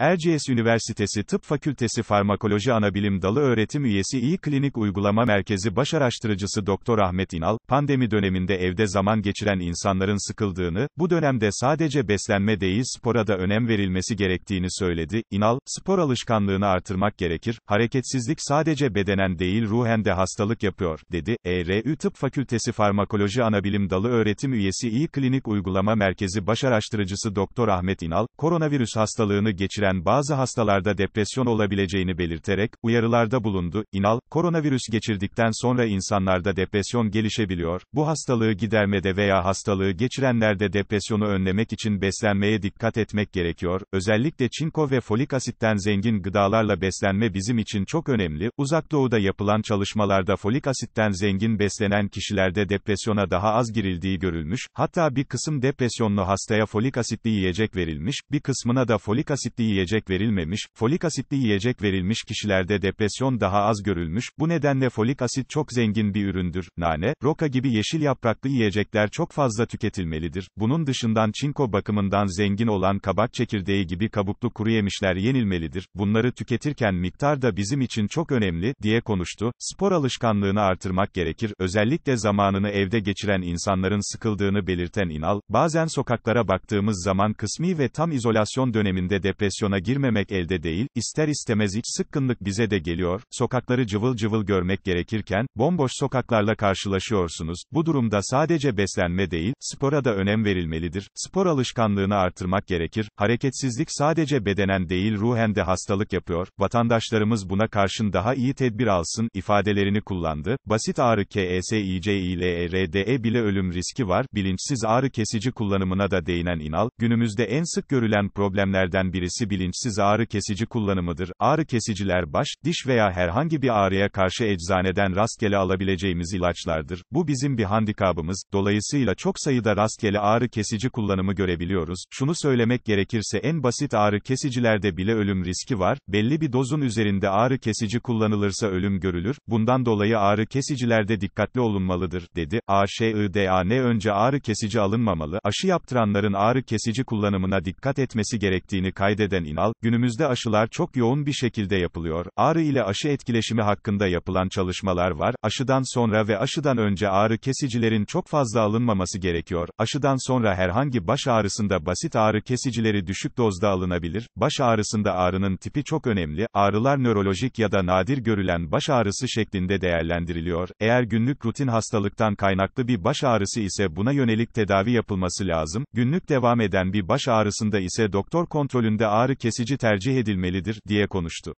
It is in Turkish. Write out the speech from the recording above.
Erciyes Üniversitesi Tıp Fakültesi Farmakoloji Anabilim Dalı Öğretim Üyesi İyi Klinik Uygulama Merkezi Baş Araştırıcısı Doktor Ahmet İnal, pandemi döneminde evde zaman geçiren insanların sıkıldığını, bu dönemde sadece beslenme değil spora da önem verilmesi gerektiğini söyledi. İnal, spor alışkanlığını artırmak gerekir, hareketsizlik sadece bedenen değil ruhen de hastalık yapıyor, dedi. ERÜ Tıp Fakültesi Farmakoloji Anabilim Dalı Öğretim Üyesi İyi Klinik Uygulama Merkezi Baş Araştırıcısı Doktor Ahmet İnal, koronavirüs hastalığını geçiren geçiren bazı hastalarda depresyon olabileceğini belirterek, uyarılarda bulundu. İnal, koronavirüs geçirdikten sonra insanlarda depresyon gelişebiliyor, bu hastalığı gidermede veya hastalığı geçirenlerde depresyonu önlemek için beslenmeye dikkat etmek gerekiyor, özellikle çinko ve folik asitten zengin gıdalarla beslenme bizim için çok önemli, uzak doğuda yapılan çalışmalarda folik asitten zengin beslenen kişilerde depresyona daha az girildiği görülmüş, hatta bir kısım depresyonlu hastaya folik asitli yiyecek verilmiş, bir kısmına da folik asitli yiyecek yiyecek verilmemiş, folik asitli yiyecek verilmiş kişilerde depresyon daha az görülmüş, bu nedenle folik asit çok zengin bir üründür. Nane, roka gibi yeşil yapraklı yiyecekler çok fazla tüketilmelidir. Bunun dışından çinko bakımından zengin olan kabak çekirdeği gibi kabuklu kuru yemişler yenilmelidir. Bunları tüketirken miktar da bizim için çok önemli, diye konuştu. Spor alışkanlığını artırmak gerekir. Özellikle zamanını evde geçiren insanların sıkıldığını belirten İnal, bazen sokaklara baktığımız zaman kısmi ve tam izolasyon döneminde depresyon depresyona girmemek elde değil, ister istemez iç sıkkınlık bize de geliyor, sokakları cıvıl cıvıl görmek gerekirken, bomboş sokaklarla karşılaşıyorsunuz, bu durumda sadece beslenme değil, spora da önem verilmelidir, spor alışkanlığını artırmak gerekir, hareketsizlik sadece bedenen değil ruhen de hastalık yapıyor, vatandaşlarımız buna karşın daha iyi tedbir alsın, ifadelerini kullandı, basit ağrı KESİCİLERDE e e bile ölüm riski var, bilinçsiz ağrı kesici kullanımına da değinen İnal, günümüzde en sık görülen problemlerden birisi bir bilinçsiz ağrı kesici kullanımıdır. Ağrı kesiciler baş, diş veya herhangi bir ağrıya karşı eczaneden rastgele alabileceğimiz ilaçlardır. Bu bizim bir handikabımız. Dolayısıyla çok sayıda rastgele ağrı kesici kullanımı görebiliyoruz. Şunu söylemek gerekirse en basit ağrı kesicilerde bile ölüm riski var. Belli bir dozun üzerinde ağrı kesici kullanılırsa ölüm görülür. Bundan dolayı ağrı kesicilerde dikkatli olunmalıdır, dedi. ne önce ağrı kesici alınmamalı. Aşı yaptıranların ağrı kesici kullanımına dikkat etmesi gerektiğini kaydeden İnal, günümüzde aşılar çok yoğun bir şekilde yapılıyor, ağrı ile aşı etkileşimi hakkında yapılan çalışmalar var, aşıdan sonra ve aşıdan önce ağrı kesicilerin çok fazla alınmaması gerekiyor, aşıdan sonra herhangi baş ağrısında basit ağrı kesicileri düşük dozda alınabilir, baş ağrısında ağrının tipi çok önemli, ağrılar nörolojik ya da nadir görülen baş ağrısı şeklinde değerlendiriliyor, eğer günlük rutin hastalıktan kaynaklı bir baş ağrısı ise buna yönelik tedavi yapılması lazım, günlük devam eden bir baş ağrısında ise doktor kontrolünde ağrı kesici tercih edilmelidir, diye konuştu.